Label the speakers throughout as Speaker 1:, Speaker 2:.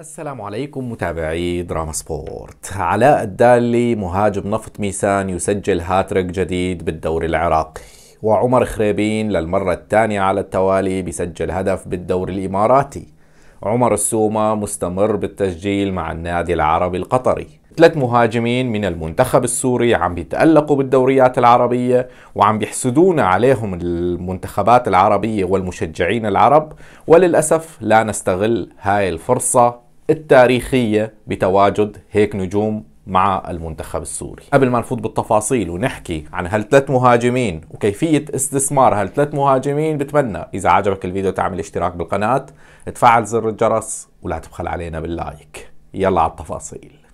Speaker 1: السلام عليكم متابعي دراما سبورت علاء الدالي مهاجم نفط ميسان يسجل هاتريك جديد بالدوري العراقي وعمر خريبين للمرة الثانية على التوالي بيسجل هدف بالدوري الإماراتي عمر السومة مستمر بالتسجيل مع النادي العربي القطري ثلاث مهاجمين من المنتخب السوري عم بيتألقوا بالدوريات العربية وعم بيحسدون عليهم المنتخبات العربية والمشجعين العرب وللأسف لا نستغل هاي الفرصة التاريخية بتواجد هيك نجوم مع المنتخب السوري قبل ما نفوت بالتفاصيل ونحكي عن هالثلاث مهاجمين وكيفية استثمار هالثلاث مهاجمين بتمنى إذا عجبك الفيديو تعمل اشتراك بالقناة تفعل زر الجرس ولا تبخل علينا باللايك يلا على التفاصيل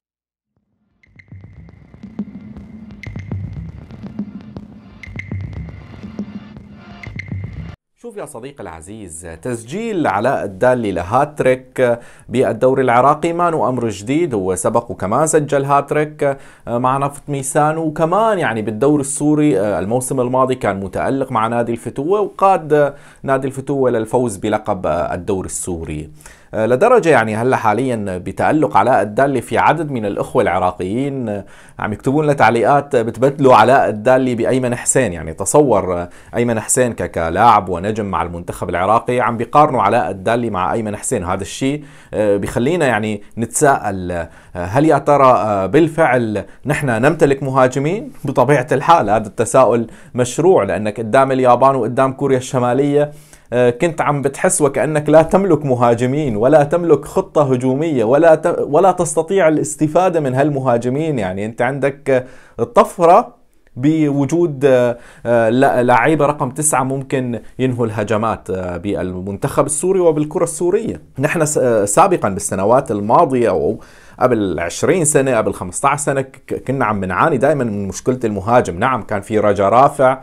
Speaker 1: شوف يا صديقي العزيز تسجيل علاء الدالي لهاتريك بالدوري العراقي ما هو امر جديد هو سبق وكمان سجل هاتريك آه، مع نفط ميسان وكمان يعني بالدوري السوري آه، الموسم الماضي كان متالق مع نادي الفتوه وقاد نادي الفتوه للفوز بلقب آه، الدوري السوري آه، لدرجة يعني هلا حاليا بتألق علاء الدالي في عدد من الإخوة العراقيين آه، عم يكتبون لنا تعليقات بتبدلوا علاء الدالي بأيمن حسين يعني تصور آه، أيمن حسين كلاعب ونجم مع المنتخب العراقي عم بيقارنوا علاء الدالي مع أيمن حسين هذا الشيء بخلينا يعني نتساءل هل يا ترى بالفعل نحن نمتلك مهاجمين بطبيعة الحال هذا التساؤل مشروع لأنك قدام اليابان وقدام كوريا الشمالية آه، كنت عم بتحس وكأنك لا تملك مهاجمين ولا تملك خطة هجومية ولا ت... ولا تستطيع الاستفادة من هالمهاجمين يعني أنت عندك الطفرة بوجود آه، آه، لعيبة رقم تسعة ممكن ينهوا الهجمات بالمنتخب السوري وبالكرة السورية نحن سابقا بالسنوات الماضية أو قبل 20 سنة قبل 15 سنة كنا عم بنعاني دائما من مشكلة المهاجم نعم كان في رجا رافع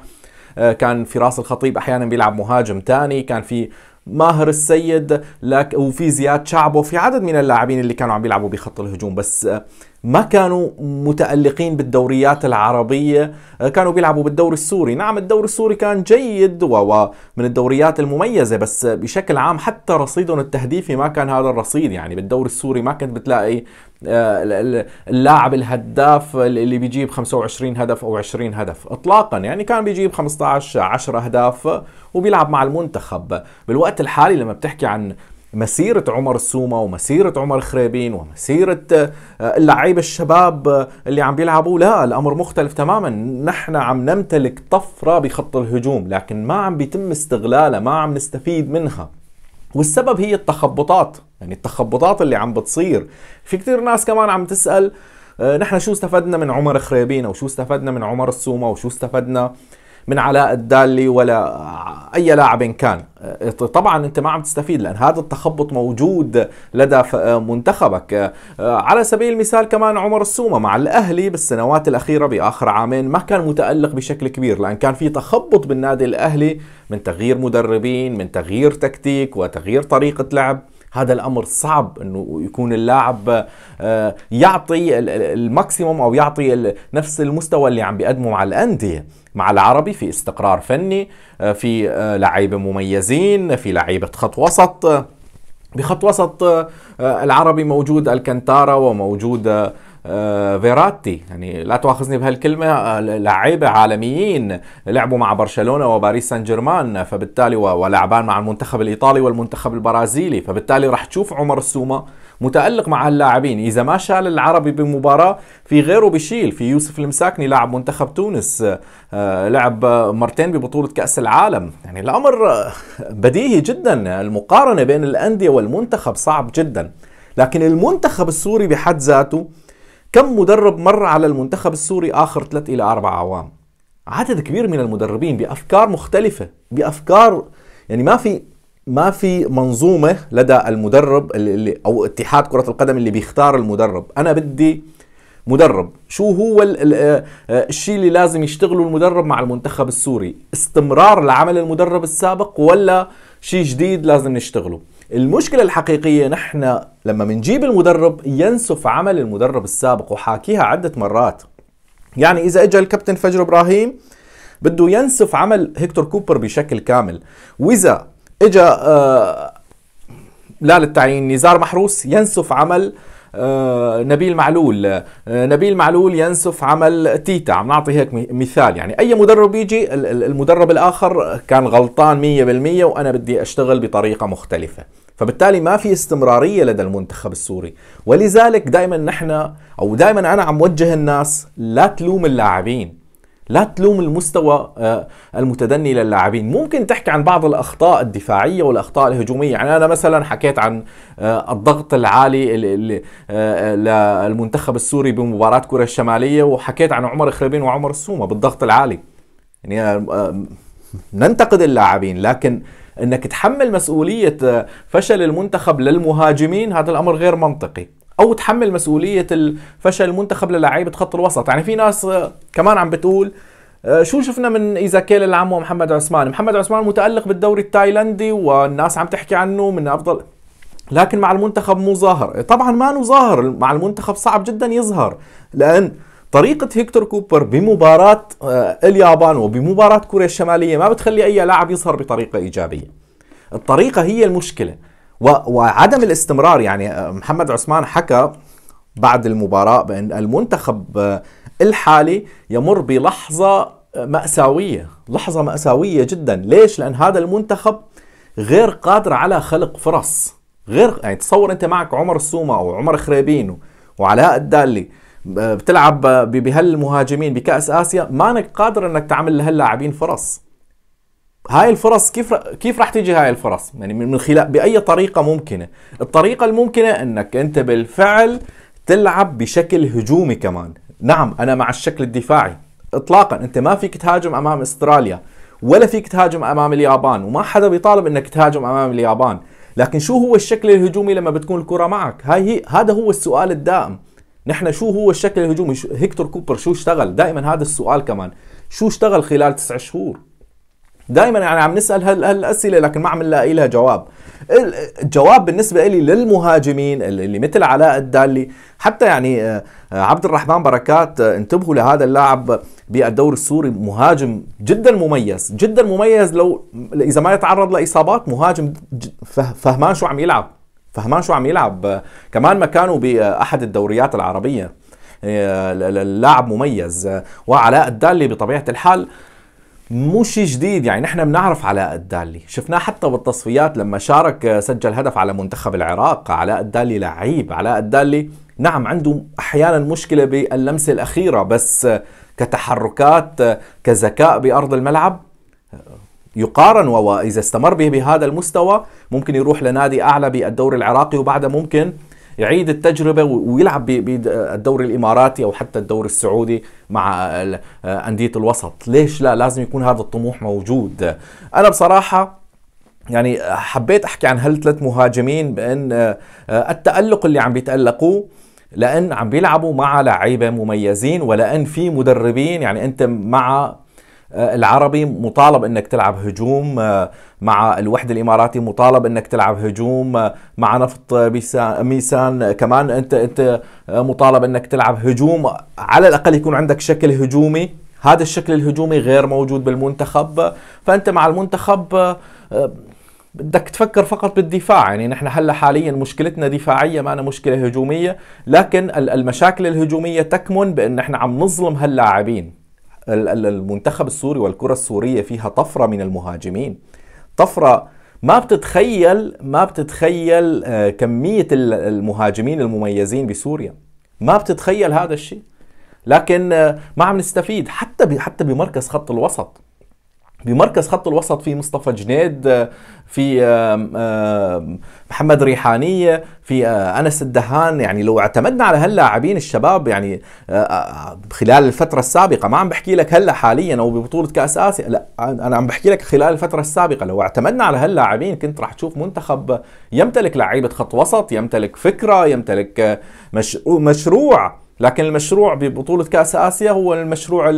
Speaker 1: آه، كان في راس الخطيب احيانا بيلعب مهاجم ثاني كان في ماهر السيد لك وفي زياد شعبه في عدد من اللاعبين اللي كانوا عم بيلعبوا بخط الهجوم بس آه، ما كانوا متألقين بالدوريات العربية آه، كانوا بيلعبوا بالدوري السوري نعم الدوري السوري كان جيد ومن الدوريات المميزة بس بشكل عام حتى رصيدهم التهديفي ما كان هذا الرصيد يعني بالدوري السوري ما كنت بتلاقي آه، اللاعب الهداف اللي بيجيب 25 هدف او 20 هدف اطلاقا يعني كان بيجيب 15 10 اهداف وبيلعب مع المنتخب بالوقت الحالي لما بتحكي عن مسيرة عمر السومة ومسيرة عمر خريبين ومسيرة آه، اللعيبة الشباب آه، اللي عم بيلعبوا لا الأمر مختلف تماما نحن عم نمتلك طفرة بخط الهجوم لكن ما عم بيتم استغلالها ما عم نستفيد منها والسبب هي التخبطات يعني التخبطات اللي عم بتصير في كثير ناس كمان عم تسأل آه، نحن شو استفدنا من عمر خريبين او شو استفدنا من عمر السومه وشو استفدنا من علاء الدالي ولا اي لاعب كان طبعا انت ما عم تستفيد لان هذا التخبط موجود لدى منتخبك على سبيل المثال كمان عمر السومه مع الاهلي بالسنوات الاخيره باخر عامين ما كان متالق بشكل كبير لان كان في تخبط بالنادي الاهلي من تغيير مدربين من تغيير تكتيك وتغيير طريقه لعب هذا الامر صعب انه يكون اللاعب آه، يعطي الماكسيموم او يعطي نفس المستوى اللي عم بيقدمه مع الانديه مع العربي في استقرار فني آه، في آه، لعيبه مميزين في لعيبه خط وسط بخط وسط العربي موجود الكنتارا وموجود آه، فيراتي يعني لا تواخذني بهالكلمة آه، لعيبة عالميين لعبوا مع برشلونة وباريس سان جيرمان فبالتالي ولعبان مع المنتخب الإيطالي والمنتخب البرازيلي فبالتالي رح تشوف عمر السومة متألق مع هاللاعبين إذا ما شال العربي بمباراة في غيره بشيل في يوسف المساكني لاعب منتخب تونس آه، لعب مرتين ببطولة كأس العالم يعني الأمر بديهي جدا المقارنة بين الأندية والمنتخب صعب جدا لكن المنتخب السوري بحد ذاته كم مدرب مر على المنتخب السوري آخر ثلاث إلى أربع أعوام عدد كبير من المدربين بأفكار مختلفة بأفكار يعني ما في ما في منظومة لدى المدرب اللي أو اتحاد كرة القدم اللي بيختار المدرب أنا بدي مدرب شو هو آه، آه، الشيء اللي لازم يشتغله المدرب مع المنتخب السوري استمرار لعمل المدرب السابق ولا شيء جديد لازم نشتغله المشكله الحقيقيه نحن لما بنجيب المدرب ينسف عمل المدرب السابق وحاكيها عده مرات يعني اذا اجى الكابتن فجر ابراهيم بده ينسف عمل هيكتور كوبر بشكل كامل واذا اجى آه لا للتعيين نزار محروس ينسف عمل آه، نبيل معلول آه، نبيل معلول ينسف عمل تيتا عم نعطي هيك مثال يعني أي مدرب يجي المدرب الآخر كان غلطان 100% وأنا بدي أشتغل بطريقة مختلفة فبالتالي ما في استمرارية لدى المنتخب السوري ولذلك دائما نحن أو دائما أنا عم وجه الناس لا تلوم اللاعبين لا تلوم المستوى آه، المتدني للاعبين ممكن تحكي عن بعض الاخطاء الدفاعيه والاخطاء الهجوميه يعني انا مثلا حكيت عن آه، الضغط العالي آه، للمنتخب السوري بمباراه كره الشماليه وحكيت عن عمر خريبين وعمر السومه بالضغط العالي يعني ننتقد اللاعبين لكن انك تحمل مسؤوليه فشل المنتخب للمهاجمين هذا الامر غير منطقي او تحمل مسؤوليه الفشل المنتخب للاعيبه خط الوسط يعني في ناس آه، كمان عم بتقول آه، شو شفنا من ايزاكيل العم ومحمد عثمان محمد عثمان متالق بالدوري التايلندي والناس عم تحكي عنه من افضل لكن مع المنتخب مو ظاهر طبعا ما نو ظاهر مع المنتخب صعب جدا يظهر لان طريقة هيكتور كوبر بمباراة آه، اليابان وبمباراة كوريا الشمالية ما بتخلي أي لاعب يظهر بطريقة إيجابية الطريقة هي المشكلة وعدم الاستمرار يعني آه، محمد عثمان حكى بعد المباراة بأن المنتخب آه، الحالي يمر بلحظة آه، مأساوية لحظة مأساوية جدا ليش؟ لأن هذا المنتخب غير قادر على خلق فرص غير يعني تصور أنت معك عمر السومة أو عمر خريبين وعلاء الدالي بتلعب بهالمهاجمين بكأس آسيا ما أنك قادر أنك تعمل لهاللاعبين فرص هاي الفرص كيف كيف راح تيجي هاي الفرص يعني من خلال باي طريقه ممكنه الطريقه الممكنه انك انت بالفعل تلعب بشكل هجومي كمان نعم انا مع الشكل الدفاعي اطلاقا انت ما فيك تهاجم امام استراليا ولا فيك تهاجم امام اليابان وما حدا بيطالب انك تهاجم امام اليابان لكن شو هو الشكل الهجومي لما بتكون الكره معك هاي هي هذا هو السؤال الدائم نحن شو هو الشكل الهجومي هيكتور كوبر شو اشتغل دائما هذا السؤال كمان شو اشتغل خلال تسع شهور دائما يعني عم نسال هالاسئله لكن ما عم نلاقي لها جواب الجواب بالنسبه لي للمهاجمين اللي مثل علاء الدالي حتى يعني آه، آه، عبد الرحمن بركات آه، انتبهوا لهذا اللاعب بالدور السوري مهاجم جدا مميز جدا مميز لو اذا ما يتعرض لاصابات مهاجم فهمان شو عم يلعب فهمان شو عم يلعب كمان مكانه باحد الدوريات العربيه اللاعب مميز وعلاء الدالي بطبيعه الحال مش جديد يعني نحن بنعرف علاء الدالي شفناه حتى بالتصفيات لما شارك آه، سجل هدف على منتخب العراق علاء الدالي لعيب علاء الدالي نعم عنده احيانا مشكله باللمسه الاخيره بس آه، كتحركات آه، كذكاء بارض الملعب يقارن واذا استمر به بهذا المستوى ممكن يروح لنادي اعلى بالدوري العراقي وبعدها ممكن يعيد التجربه ويلعب بالدوري الاماراتي او حتى الدوري السعودي مع انديه الوسط ليش لا لازم يكون هذا الطموح موجود انا بصراحه يعني حبيت احكي عن هالثلاث مهاجمين بان آه، التالق اللي عم بيتالقوه لان عم بيلعبوا مع لعيبه مميزين ولان في مدربين يعني انت مع آه، العربي مطالب انك تلعب هجوم آه، مع الوحده الاماراتي مطالب انك تلعب هجوم آه، مع نفط ميسان كمان انت انت مطالب انك تلعب هجوم على الاقل يكون عندك شكل هجومي هذا الشكل الهجومي غير موجود بالمنتخب فانت مع المنتخب بدك تفكر فقط بالدفاع يعني نحن هلا حاليا مشكلتنا دفاعية أنا مشكلة هجومية لكن المشاكل الهجومية تكمن بأن نحن عم نظلم هاللاعبين المنتخب السوري والكرة السورية فيها طفرة من المهاجمين طفرة ما بتتخيل ما بتتخيل آه، كمية المهاجمين المميزين بسوريا ما بتتخيل هذا الشيء لكن آه، ما عم نستفيد حتى حتى بمركز خط الوسط بمركز خط الوسط في مصطفى جنيد في محمد ريحانية في آه، أنس الدهان يعني لو اعتمدنا على هاللاعبين الشباب يعني آه، آه، خلال الفترة السابقة ما عم بحكي لك هلا حاليا أو ببطولة كأس آسيا لا أنا عم بحكي لك خلال الفترة السابقة لو اعتمدنا على هاللاعبين كنت راح تشوف منتخب يمتلك لعيبة خط وسط يمتلك فكرة يمتلك مشروع لكن المشروع ببطولة كأس آسيا هو المشروع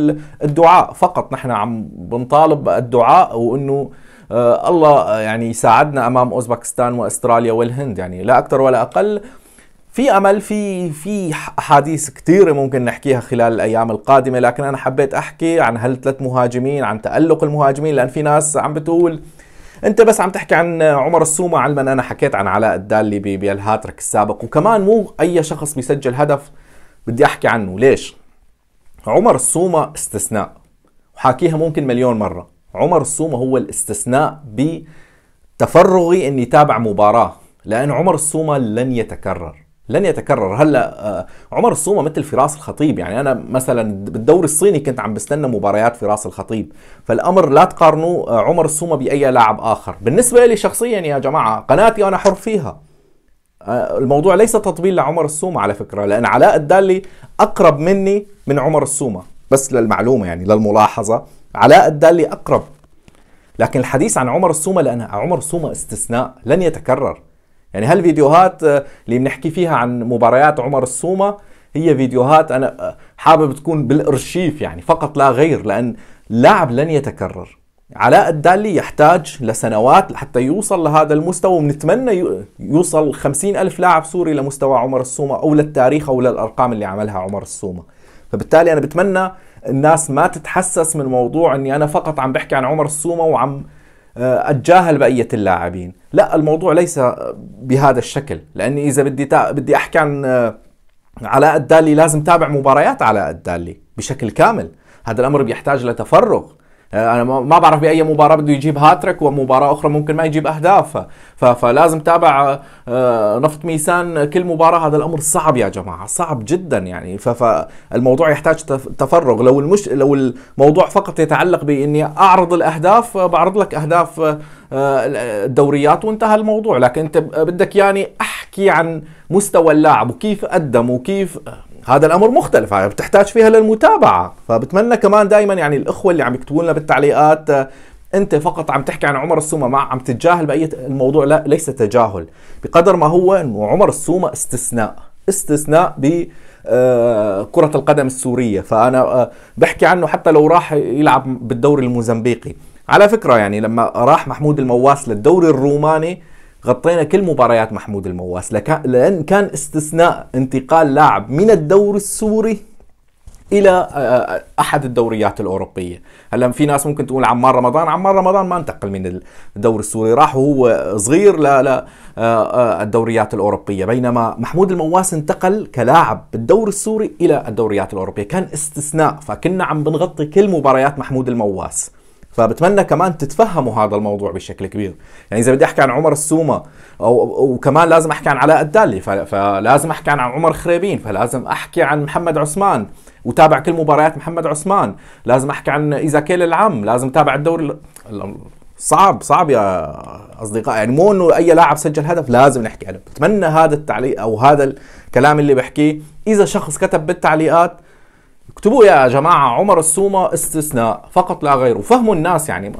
Speaker 1: الدعاء فقط نحن عم بنطالب الدعاء وأنه آه، الله آه، يعني يساعدنا أمام أوزبكستان وأستراليا والهند يعني لا أكثر ولا أقل في امل في في احاديث كثيره ممكن نحكيها خلال الايام القادمه لكن انا حبيت احكي عن هالثلاث مهاجمين عن تالق المهاجمين لان في ناس عم بتقول انت بس عم تحكي عن عمر السومه علما انا حكيت عن علاء الدالي بالهاتريك السابق وكمان مو اي شخص بيسجل هدف بدي احكي عنه ليش عمر الصومة استثناء وحاكيها ممكن مليون مرة عمر الصومة هو الاستثناء بتفرغي اني تابع مباراة لأن عمر الصومة لن يتكرر لن يتكرر هلا آه، عمر الصومة مثل فراس الخطيب يعني انا مثلا بالدوري الصيني كنت عم بستنى مباريات فراس الخطيب فالامر لا تقارنوا آه، عمر الصومة باي لاعب اخر بالنسبه لي شخصيا يا جماعه قناتي انا حر فيها الموضوع ليس تطبيل لعمر السومه على فكره لان علاء الدالي اقرب مني من عمر السومه بس للمعلومه يعني للملاحظه علاء الدالي اقرب لكن الحديث عن عمر السومه لان عمر السومه استثناء لن يتكرر يعني هالفيديوهات آه، اللي بنحكي فيها عن مباريات عمر السومه هي فيديوهات انا آه، حابب تكون بالارشيف يعني فقط لا غير لان لاعب لن يتكرر علاء الدالي يحتاج لسنوات لحتى يوصل لهذا المستوى ونتمنى يوصل 50 ألف لاعب سوري لمستوى عمر السومة أو للتاريخ أو للأرقام اللي عملها عمر السومة فبالتالي أنا بتمنى الناس ما تتحسس من موضوع أني أنا فقط عم بحكي عن عمر السومة وعم آه، أتجاهل بقية اللاعبين لا الموضوع ليس بهذا الشكل لأني إذا بدي تا... بدي أحكي عن آه، علاء الدالي لازم تابع مباريات علاء الدالي بشكل كامل هذا الأمر بيحتاج لتفرغ آه، انا ما بعرف باي مباراه بده يجيب هاتريك ومباراه اخرى ممكن ما يجيب اهداف فلازم تابع آه، نفط ميسان كل مباراه هذا الامر صعب يا جماعه صعب جدا يعني فالموضوع يحتاج تفرغ لو المش لو الموضوع فقط يتعلق باني اعرض الاهداف بعرض لك اهداف آه، الدوريات وانتهى الموضوع لكن انت بدك يعني احكي عن مستوى اللاعب وكيف قدم وكيف هذا الامر مختلف يعني بتحتاج فيها للمتابعه فبتمنى كمان دائما يعني الاخوه اللي عم يكتبوا لنا بالتعليقات آه، انت فقط عم تحكي عن عمر السومه ما عم تتجاهل باي الموضوع لا ليس تجاهل بقدر ما هو انه عمر السومه استثناء استثناء ب آه، كرة القدم السورية فأنا آه، بحكي عنه حتى لو راح يلعب بالدوري الموزمبيقي على فكرة يعني لما راح محمود المواس للدوري الروماني غطينا كل مباريات محمود المواس لأن كان استثناء انتقال لاعب من الدوري السوري الى آه، آه، احد الدوريات الاوروبيه هلا في ناس ممكن تقول عمار رمضان عمار رمضان ما انتقل من الدوري السوري راح وهو صغير لا لا آه، الدوريات الاوروبيه بينما محمود المواس انتقل كلاعب بالدوري السوري الى الدوريات الاوروبيه كان استثناء فكنا عم بنغطي كل مباريات محمود المواس فبتمنى كمان تتفهموا هذا الموضوع بشكل كبير يعني اذا بدي احكي عن عمر السومه أو وكمان لازم احكي عن علاء الدالي فلازم احكي عن عمر خريبين فلازم احكي عن محمد عثمان وتابع كل مباريات محمد عثمان لازم احكي عن ايزاكيل العم لازم تابع الدوري صعب صعب يا اصدقائي يعني مو انه اي لاعب سجل هدف لازم نحكي عنه بتمنى هذا التعليق او هذا الكلام اللي بحكيه اذا شخص كتب بالتعليقات اكتبوا يا جماعة عمر السومة استثناء فقط لا غير وفهموا الناس يعني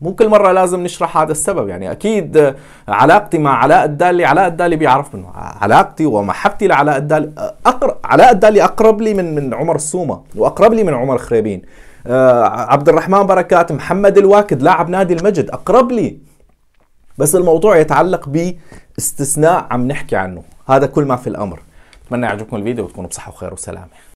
Speaker 1: مو كل مرة لازم نشرح هذا السبب يعني أكيد علاقتي مع علاء الدالي علاء الدالي بيعرف منه علاقتي ومحبتي لعلاء الدالي أقرب علاء الدالي أقرب لي من من عمر السومة وأقرب لي من عمر خريبين آه، عبد الرحمن بركات محمد الواكد لاعب نادي المجد أقرب لي بس الموضوع يتعلق باستثناء عم نحكي عنه هذا كل ما في الأمر أتمنى يعجبكم الفيديو وتكونوا بصحة وخير وسلامة